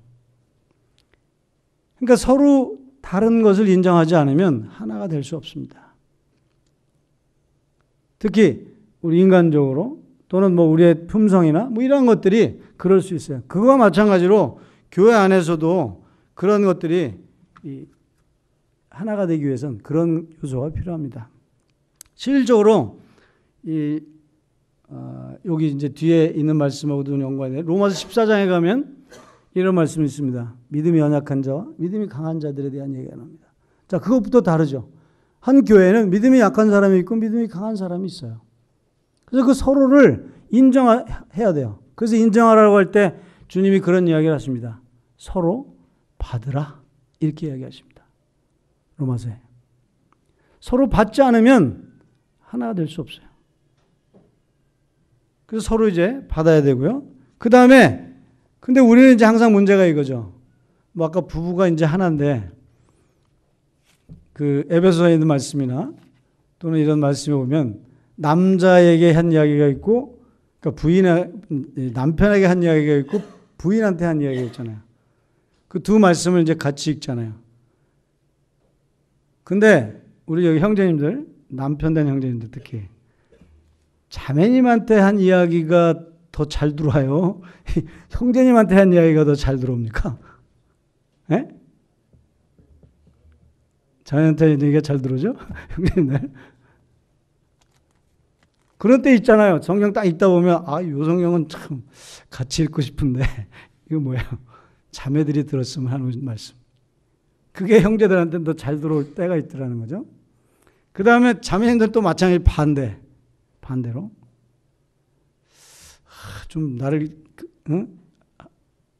그러니까 서로 다른 것을 인정하지 않으면 하나가 될 수 없습니다. 특히 우리 인간적으로 또는 뭐 우리의 품성이나 뭐 이런 것들이 그럴 수 있어요. 그거와 마찬가지로 교회 안에서도 그런 것들이 하나가 되기 위해선 그런 요소가 필요합니다. 실질적으로 이 어, 여기 이제 뒤에 있는 말씀하고도 연관이 로마서 14장에 가면 이런 말씀이 있습니다. 믿음이 연약한 자와 믿음이 강한 자들에 대한 얘기가 나옵니다. 자, 그것부터 다르죠. 한 교회는 믿음이 약한 사람이 있고 믿음이 강한 사람이 있어요. 그래서 그 서로를 인정해야 돼요. 그래서 인정하라고 할 때 주님이 그런 이야기를 하십니다. 서로 받으라. 이렇게 이야기하십니다. 로마서에. 서로 받지 않으면 하나가 될 수 없어요. 그래서 서로 이제 받아야 되고요. 그 다음에, 근데 우리는 이제 항상 문제가 이거죠. 뭐 아까 부부가 이제 하나인데, 그에베소에 있는 말씀이나 또는 이런 말씀에 보면 남자에게 한 이야기가 있고, 그러니까 부인의 남편에게 한 이야기가 있고 부인한테 한 이야기가 있잖아요. 그 두 말씀을 이제 같이 읽잖아요. 근데 우리 여기 형제님들 남편 된 형제님들 특히 자매님한테 한 이야기가 더 잘 들어와요? 형제님한테 한 이야기가 더 잘 들어옵니까? 예? 자매한테 얘기가 잘 들어오죠? 형제님들. 그런 때 있잖아요. 성경 딱 읽다 보면 아, 요 성경은 참 같이 읽고 싶은데 이거 뭐야? 자매들이 들었으면 하는 말씀. 그게 형제들한테 더잘 들어올 때가 있더라는 거죠. 그 다음에 자매형들 또 마찬가지 반대. 반대로 좀 나를 그, 응?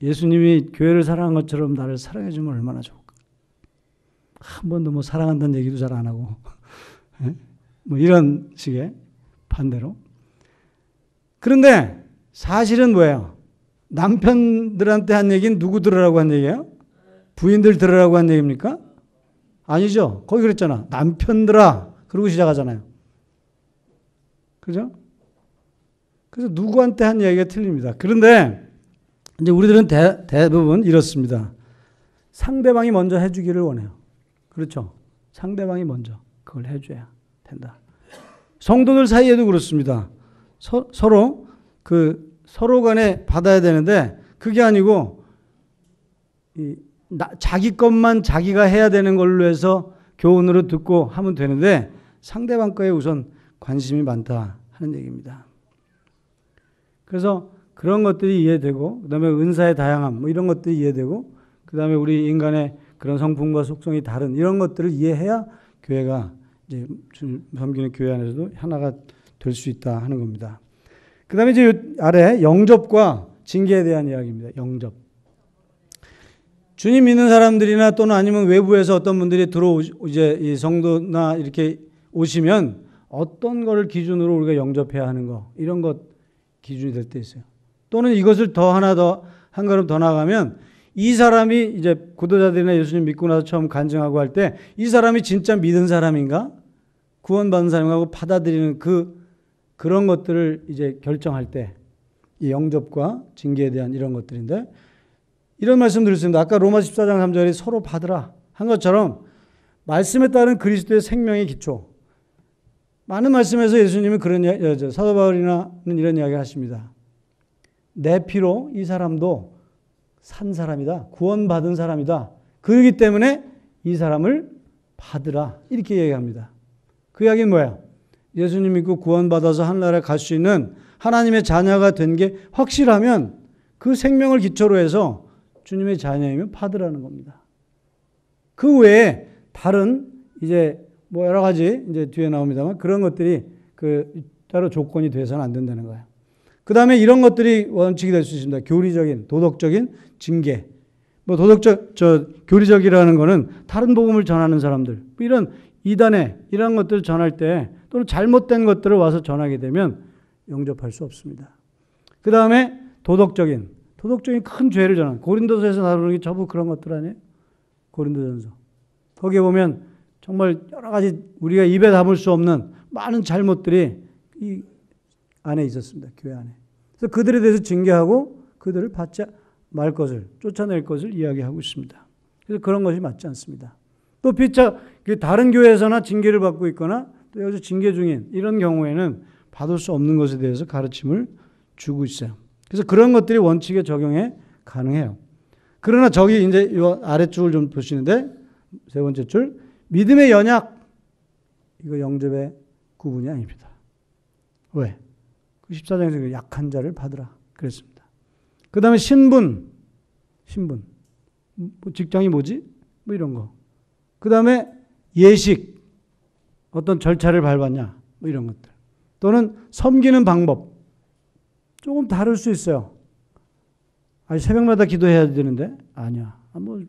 예수님이 교회를 사랑한 것처럼 나를 사랑해 주면 얼마나 좋을까. 한 번도 뭐 사랑한다는 얘기도 잘 안 하고 뭐 이런 식의 반대로. 그런데 사실은 뭐예요? 남편들한테 한 얘기는 누구 들으라고 한 얘기예요? 부인들 들으라고 한 얘기입니까? 아니죠. 거기 그랬잖아. 남편들아. 그러고 시작하잖아요. 그죠? 그래서 누구한테 한 이야기가 틀립니다. 그런데 이제 우리들은 대, 대부분 이렇습니다. 상대방이 먼저 해주기를 원해요. 그렇죠? 상대방이 먼저 그걸 해줘야 된다. 성도들 사이에도 그렇습니다. 서, 서로 그 서로 간에 받아야 되는데 그게 아니고 이, 나, 자기 것만 자기가 해야 되는 걸로 해서 교훈으로 듣고 하면 되는데 상대방 거에 우선 관심이 많다 하는 얘기입니다. 그래서 그런 것들이 이해되고 그다음에 은사의 다양함 뭐 이런 것들이 이해되고 그다음에 우리 인간의 그런 성품과 속성이 다른 이런 것들을 이해해야 교회가 이제 섬기는 교회 안에서도 하나가 될 수 있다 하는 겁니다. 그다음에 이제 아래 영접과 징계에 대한 이야기입니다. 영접. 주님 믿는 사람들이나 또는 아니면 외부에서 어떤 분들이 들어오 이제 성도나 이렇게 오시면 어떤 것을 기준으로 우리가 영접해야 하는 거 이런 것 기준이 될 때 있어요. 또는 이것을 더 하나 더 한 걸음 더 나가면 이 사람이 이제 구도자들이나 예수님 믿고 나서 처음 간증하고 할 때 이 사람이 진짜 믿은 사람인가 구원받은 사람하고 받아들이는 그 그런 것들을 이제 결정할 때 이 영접과 징계에 대한 이런 것들인데 이런 말씀 드렸습니다. 아까 로마 14장 3절에 서로 받으라 한 것처럼 말씀에 따른 그리스도의 생명의 기초 많은 말씀에서 예수님은 그런 어, 사도 바울이나는 이런 이야기를 하십니다. 내 피로 이 사람도 산 사람이다. 구원받은 사람이다. 그러기 때문에 이 사람을 받으라. 이렇게 얘기합니다. 그 이야기는 뭐야? 예수님 믿고 그 구원받아서 하늘나라에 갈 수 있는 하나님의 자녀가 된 게 확실하면 그 생명을 기초로 해서 주님의 자녀이면 받으라는 겁니다. 그 외에 다른 이제 뭐 여러 가지 이제 뒤에 나옵니다만 그런 것들이 그 따로 조건이 돼서는 안 된다는 거예요. 그 다음에 이런 것들이 원칙이 될 수 있습니다. 교리적인, 도덕적인 징계. 뭐 도덕적, 저, 교리적이라는 거는 다른 복음을 전하는 사람들, 뭐 이런 이단에 이런 것들을 전할 때 또는 잘못된 것들을 와서 전하게 되면 영접할 수 없습니다. 그 다음에 도덕적인, 도덕적인 큰 죄를 전하는, 고린도서에서 나누는 게 전부 그런 것들 아니에요? 고린도전서. 거기에 보면 정말 여러 가지 우리가 입에 담을 수 없는 많은 잘못들이 이 안에 있었습니다. 교회 안에. 그래서 그들에 대해서 징계하고 그들을 받지 말 것을 쫓아낼 것을 이야기하고 있습니다. 그래서 그런 것이 맞지 않습니다. 또 비차 그 다른 교회에서나 징계를 받고 있거나 또 여기서 징계 중인 이런 경우에는 받을 수 없는 것에 대해서 가르침을 주고 있어요. 그래서 그런 것들이 원칙에 적용해 가능해요. 그러나 저기 이제 이 아래쪽을 좀 보시는데 세 번째 줄 믿음의 연약, 이거 영접의 구분이 아닙니다. 왜? 그 14장에서 그 약한 자를 받으라. 그랬습니다. 그 다음에 신분, 신분. 뭐 직장이 뭐지? 뭐 이런 거. 그 다음에 예식. 어떤 절차를 밟았냐. 뭐 이런 것들. 또는 섬기는 방법. 조금 다를 수 있어요. 아니, 새벽마다 기도해야 되는데? 아니야. 아, 뭐,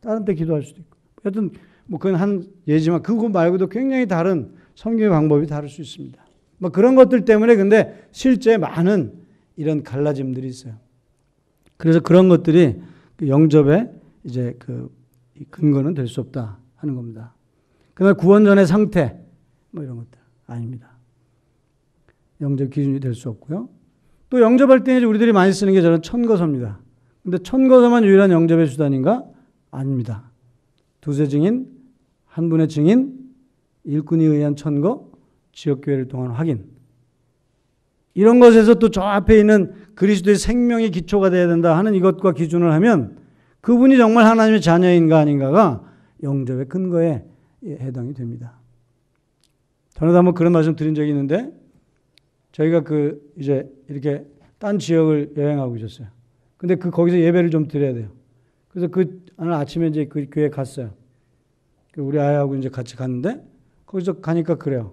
다른 때 기도할 수도 있고. 여튼 뭐 그건 한 예지만 그거 말고도 굉장히 다른 섬김의 방법이 다를 수 있습니다. 뭐 그런 것들 때문에 근데 실제 많은 이런 갈라짐들이 있어요. 그래서 그런 것들이 그 영접에 이제 그 근거는 될 수 없다 하는 겁니다. 그다 구원전의 상태 뭐 이런 것들 아닙니다. 영접 기준이 될 수 없고요. 또 영접할 때 이제 우리들이 많이 쓰는 게 저는 천거서입니다. 근데 천거서만 유일한 영접의 수단인가? 아닙니다. 두세 증인 한 분의 증인, 일꾼에 의한 천거, 지역교회를 통한 확인. 이런 것에서 또 저 앞에 있는 그리스도의 생명이 기초가 되어야 된다 하는 이것과 기준을 하면 그분이 정말 하나님의 자녀인가 아닌가가 영접의 근거에 해당이 됩니다. 전에도 한번 그런 말씀 드린 적이 있는데 저희가 그 이제 이렇게 딴 지역을 여행하고 있었어요. 근데 그 거기서 예배를 좀 드려야 돼요. 그래서 그 오늘 아침에 이제 그 교회 갔어요. 그 우리 아이하고 이제 같이 갔는데 거기서 가니까 그래요.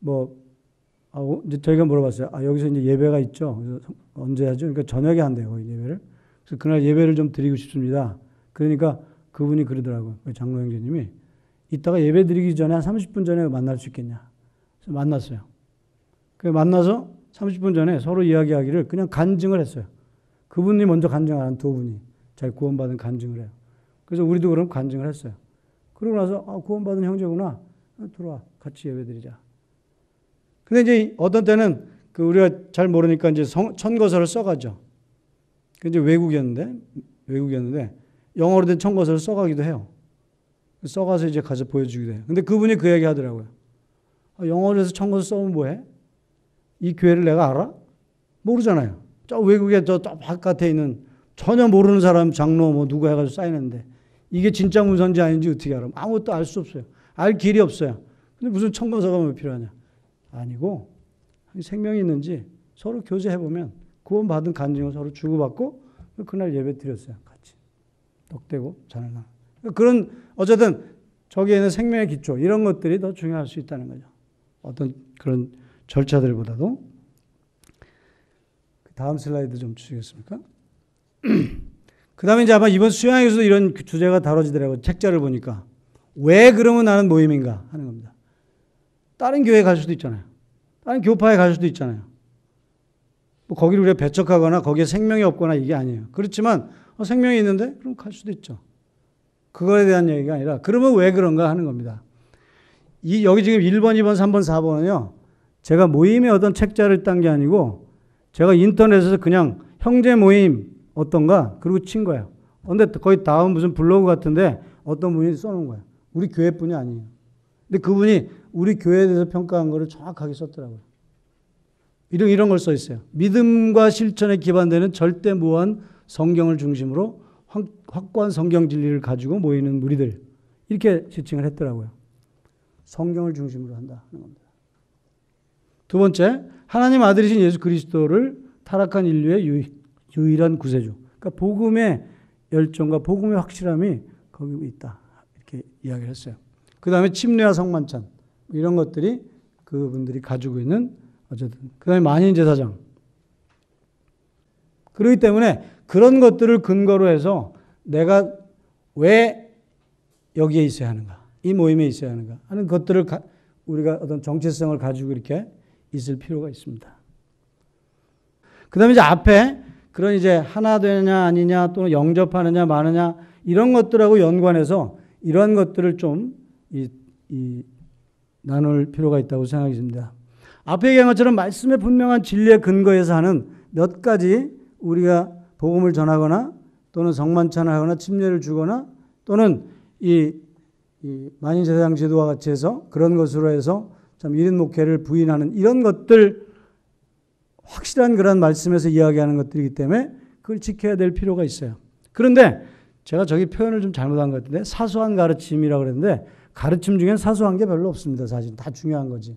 뭐 아, 이제 저희가 물어봤어요. 아 여기서 이제 예배가 있죠. 언제 하죠? 그러니까 저녁에 한대요. 거기 예배를. 그래서 그날 예배를 좀 드리고 싶습니다. 그러니까 그분이 그러더라고요. 그 장로 형제님이 이따가 예배 드리기 전에 한 30분 전에 만날 수 있겠냐. 그래서 만났어요. 그 만나서 30분 전에 서로 이야기하기를 그냥 간증을 했어요. 그분이 먼저 간증을 한두 분이 자기 구원받은 간증을 해요. 그래서 우리도 그럼 간증을 했어요. 그러고 나서 아, 구원받은 형제구나. 아, 들어와. 같이 예배드리자. 근데 이제 어떤 때는 그 우리가 잘 모르니까 이제 성, 천거서를 써가죠. 근데 그 외국이었는데 외국이었는데 영어로 된 천거서를 써가기도 해요. 써가서 이제 가서 보여주기도 해요. 근데 그분이 그 얘기 하더라고요. 아, 영어로 해서 천거서 써면 뭐해? 이 교회를 내가 알아? 모르잖아요. 저 외국에 저 바깥에 있는 전혀 모르는 사람 장로 뭐 누가 해가지고 사인는데 이게 진짜 문서인지 아닌지 어떻게 알아? 아무것도 알 수 없어요. 알 길이 없어요. 근데 무슨 청검사가 왜 필요하냐? 아니고 생명이 있는지 서로 교제해보면 구원받은 간증을 서로 주고받고 그날 예배 드렸어요. 같이. 덕대고 자는나 그런 어쨌든 저기에 는 생명의 기초 이런 것들이 더 중요할 수 있다는 거죠. 어떤 그런 절차들보다도 그 다음 슬라이드 좀 주시겠습니까? 그 다음에 이제 아마 이번 수양에서도 이런 그 주제가 다뤄지더라고요. 책자를 보니까. 왜 그러면 나는 모임인가 하는 겁니다. 다른 교회에 갈 수도 있잖아요. 다른 교파에 갈 수도 있잖아요. 뭐 거기를 우리가 배척하거나 거기에 생명이 없거나 이게 아니에요. 그렇지만 어, 생명이 있는데 그럼 갈 수도 있죠. 그거에 대한 얘기가 아니라 그러면 왜 그런가 하는 겁니다. 이 여기 지금 1번, 2번, 3번, 4번은요. 제가 모임의 어떤 책자를 딴 게 아니고 제가 인터넷에서 그냥 형제 모임 어떤가? 그리고 친 거예요. 근데 거의 다음 무슨 블로그 같은데 어떤 분이 써놓은 거예요. 우리 교회 분이 아니에요. 근데 그분이 우리 교회에 대해서 평가한 거를 정확하게 썼더라고요. 이런, 이런 걸 써 있어요. 믿음과 실천에 기반되는 절대 무한 성경을 중심으로 확고한 성경 진리를 가지고 모이는 무리들. 이렇게 지칭을 했더라고요. 성경을 중심으로 한다 하는 겁니다. 두 번째, 하나님 아들이신 예수 그리스도를 타락한 인류의 유익, 유일한 구세주. 그러니까 복음의 열정과 복음의 확실함이 거기 있다. 이렇게 이야기를 했어요. 그 다음에 침례와 성만찬 이런 것들이 그분들이 가지고 있는 어쨌든 그 다음에 만인 제사장. 그렇기 때문에 그런 것들을 근거로 해서 내가 왜 여기에 있어야 하는가, 이 모임에 있어야 하는가 하는 것들을 가, 우리가 어떤 정체성을 가지고 이렇게 있을 필요가 있습니다. 그 다음에 이제 앞에 그런 이제 하나 되느냐 아니냐 또는 영접하느냐 마느냐 이런 것들하고 연관해서 이런 것들을 좀 이, 이, 나눌 필요가 있다고 생각이 듭니다. 앞에 얘기한 것처럼 말씀의 분명한 진리에 근거해서 하는 몇 가지 우리가 복음을 전하거나 또는 성만찬을 하거나 침례를 주거나 또는 이, 이만인제사 제도와 같이 해서 그런 것으로 해서 참 1인 목회를 부인하는 이런 것들 확실한 그런 말씀에서 이야기하는 것들이기 때문에 그걸 지켜야 될 필요가 있어요. 그런데 제가 저기 표현을 좀 잘못한 것 같은데 사소한 가르침이라고 그랬는데 가르침 중엔 사소한 게 별로 없습니다. 사실 다 중요한 거지.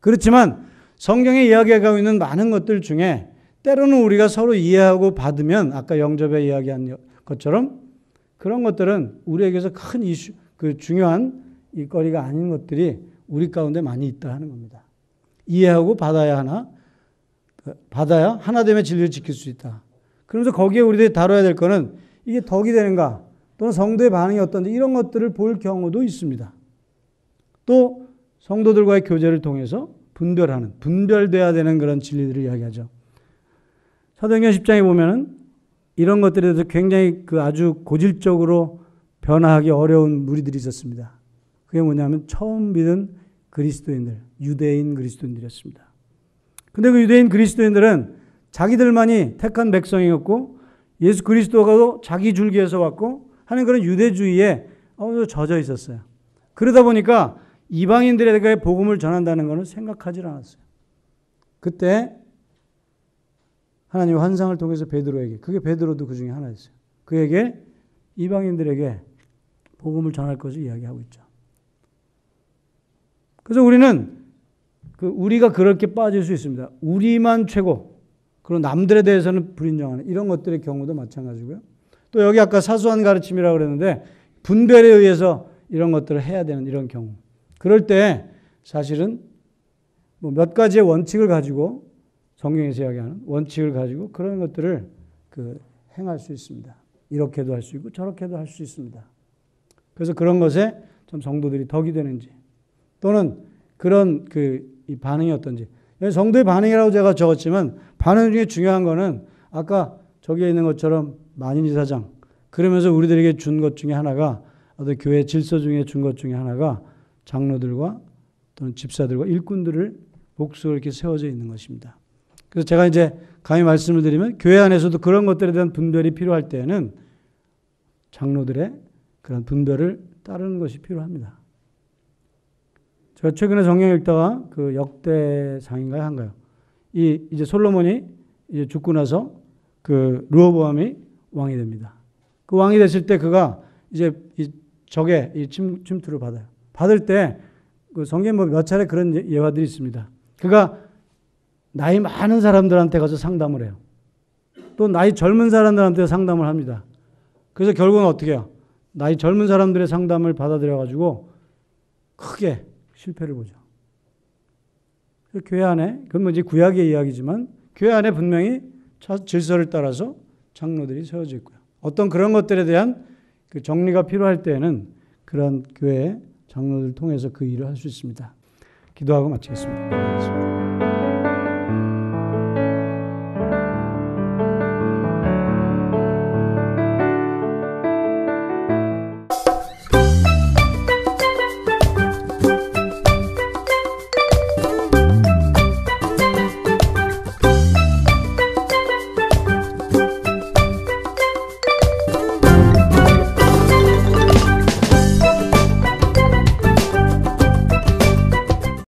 그렇지만 성경에 이야기하고 있는 많은 것들 중에 때로는 우리가 서로 이해하고 받으면 아까 영접에 이야기한 것처럼 그런 것들은 우리에게서 큰 이슈, 그 중요한 이거리가 아닌 것들이 우리 가운데 많이 있다 하는 겁니다. 이해하고 받아야 하나 받아야 하나 되면 진리를 지킬 수 있다. 그러면서 거기에 우리들이 다뤄야 될 거는 이게 덕이 되는가 또는 성도의 반응이 어떤지 이런 것들을 볼 경우도 있습니다. 또 성도들과의 교제를 통해서 분별하는 분별돼야 되는 그런 진리들을 이야기하죠. 사도행전 10장에 보면은 이런 것들에 대해서 굉장히 그 아주 고질적으로 변화하기 어려운 무리들이 있었습니다. 그게 뭐냐면 처음 믿은 그리스도인들, 유대인 그리스도인들이었습니다. 근데 그 유대인 그리스도인들은 자기들만이 택한 백성이었고 예수 그리스도가 자기 줄기에서 왔고 하는 그런 유대주의에 어느 젖어 있었어요. 그러다 보니까 이방인들에게 복음을 전한다는 것은 생각하지 않았어요. 그때 하나님 환상을 통해서 베드로에게 그게 베드로도 그 중에 하나였어요. 그에게 이방인들에게 복음을 전할 것을 이야기하고 있죠. 그래서 우리는 그 우리가 그렇게 빠질 수 있습니다. 우리만 최고. 그리고 남들에 대해서는 불인정하는 이런 것들의 경우도 마찬가지고요. 또 여기 아까 사소한 가르침이라고 그랬는데 분별에 의해서 이런 것들을 해야 되는 이런 경우. 그럴 때 사실은 뭐몇 가지의 원칙을 가지고 성경에서 이야기하는 원칙을 가지고 그런 것들을 그 행할 수 있습니다. 이렇게도 할 수 있고 저렇게도 할 수 있습니다. 그래서 그런 것에 참 성도들이 덕이 되는지 또는 그런 그이 반응이 어떤지. 성도의 예, 반응이라고 제가 적었지만 반응 중에 중요한 거는 아까 저기에 있는 것처럼 만인지사장 그러면서 우리들에게 준 것 중에 하나가 어떤 교회 질서 중에 준 것 중에 하나가 장로들과 또는 집사들과 일꾼들을 목수로 이렇게 세워져 있는 것입니다. 그래서 제가 이제 감히 말씀을 드리면 교회 안에서도 그런 것들에 대한 분별이 필요할 때에는 장로들의 그런 분별을 따르는 것이 필요합니다. 제가 최근에 성경 읽다가 그 역대상인가요? 한가요? 이 이제 솔로몬이 이제 죽고 나서 그 루어보암이 왕이 됩니다. 그 왕이 됐을 때 그가 이제 이 적의 이 침, 침투를 받아요. 받을 때 그성경뭐몇 차례 그런 예, 예화들이 있습니다. 그가 나이 많은 사람들한테 가서 상담을 해요. 또 나이 젊은 사람들한테 상담을 합니다. 그래서 결국은 어떻게 해요? 나이 젊은 사람들의 상담을 받아들여 가지고 크게 실패를 보죠. 교회 안에, 그건 이제 구약의 이야기지만 교회 안에 분명히 질서를 따라서 장로들이 세워져 있고요. 어떤 그런 것들에 대한 그 정리가 필요할 때에는 그런 교회 장로들을 통해서 그 일을 할 수 있습니다. 기도하고 마치겠습니다.